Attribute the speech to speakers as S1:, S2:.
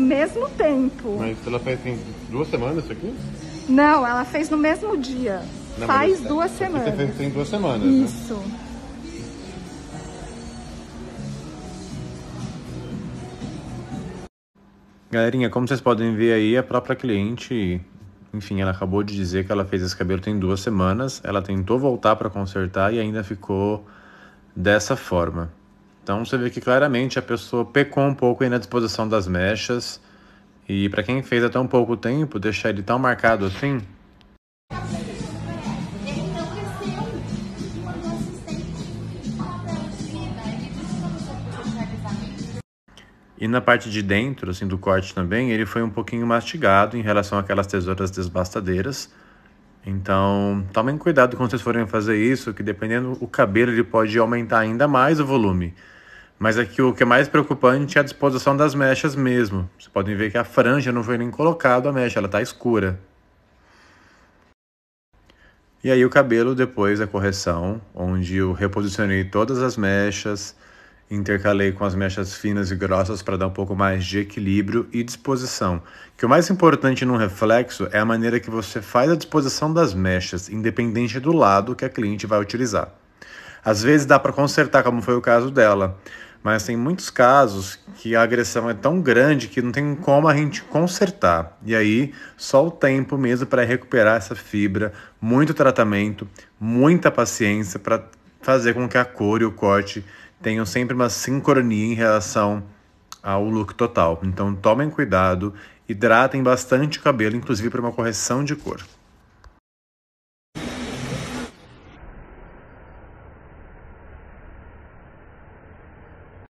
S1: mesmo tempo. Mas ela fez em duas semanas isso aqui? Não, ela fez no mesmo dia. Não, Faz mas, é, é duas semanas. Você fez em duas semanas, Isso. Né? Galerinha, como vocês podem ver aí, a própria cliente, enfim, ela acabou de dizer que ela fez esse cabelo tem duas semanas, ela tentou voltar para consertar e ainda ficou dessa forma. Então você vê que claramente a pessoa pecou um pouco aí na disposição das mechas. E para quem fez há tão pouco tempo, deixar ele tão marcado assim. E na parte de dentro, assim, do corte também, ele foi um pouquinho mastigado em relação àquelas tesouras desbastadeiras. Então, tomem cuidado quando vocês forem fazer isso, que dependendo o cabelo ele pode aumentar ainda mais o volume. Mas aqui o que é mais preocupante é a disposição das mechas mesmo. Vocês podem ver que a franja não foi nem colocada a mecha, ela está escura. E aí o cabelo depois da correção, onde eu reposicionei todas as mechas, Intercalei com as mechas finas e grossas para dar um pouco mais de equilíbrio e disposição. Que o mais importante num reflexo é a maneira que você faz a disposição das mechas, independente do lado que a cliente vai utilizar. Às vezes dá para consertar, como foi o caso dela, mas tem muitos casos que a agressão é tão grande que não tem como a gente consertar. E aí, só o tempo mesmo para recuperar essa fibra, muito tratamento, muita paciência para fazer com que a cor e o corte tenham sempre uma sincronia em relação ao look total. Então tomem cuidado, hidratem bastante o cabelo, inclusive para uma correção de cor.